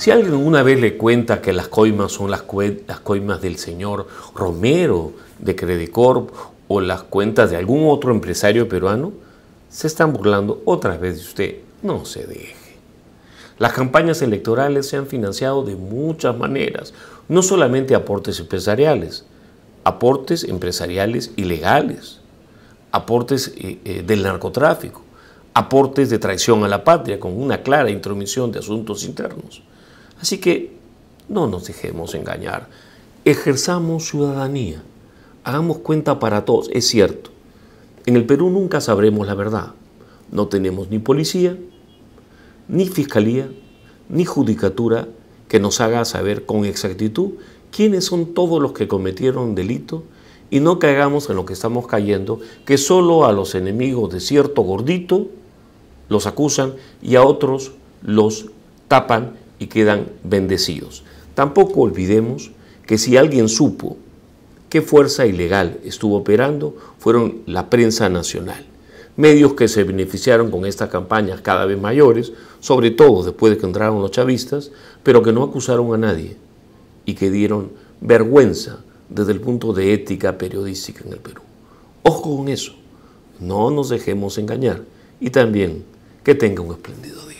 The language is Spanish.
Si alguien una vez le cuenta que las coimas son las, coimas del señor Romero de Credicorp o las cuentas de algún otro empresario peruano, se están burlando otra vez de usted. No se deje. Las campañas electorales se han financiado de muchas maneras, no solamente aportes empresariales, aportes empresariales ilegales, aportes eh, eh, del narcotráfico, aportes de traición a la patria con una clara intromisión de asuntos internos. Así que no nos dejemos engañar, ejerzamos ciudadanía, hagamos cuenta para todos, es cierto. En el Perú nunca sabremos la verdad. No tenemos ni policía, ni fiscalía, ni judicatura que nos haga saber con exactitud quiénes son todos los que cometieron delito y no caigamos en lo que estamos cayendo, que solo a los enemigos de cierto gordito los acusan y a otros los tapan y quedan bendecidos. Tampoco olvidemos que si alguien supo qué fuerza ilegal estuvo operando, fueron la prensa nacional. Medios que se beneficiaron con estas campañas cada vez mayores, sobre todo después de que entraron los chavistas, pero que no acusaron a nadie y que dieron vergüenza desde el punto de ética periodística en el Perú. Ojo con eso, no nos dejemos engañar y también que tenga un espléndido día.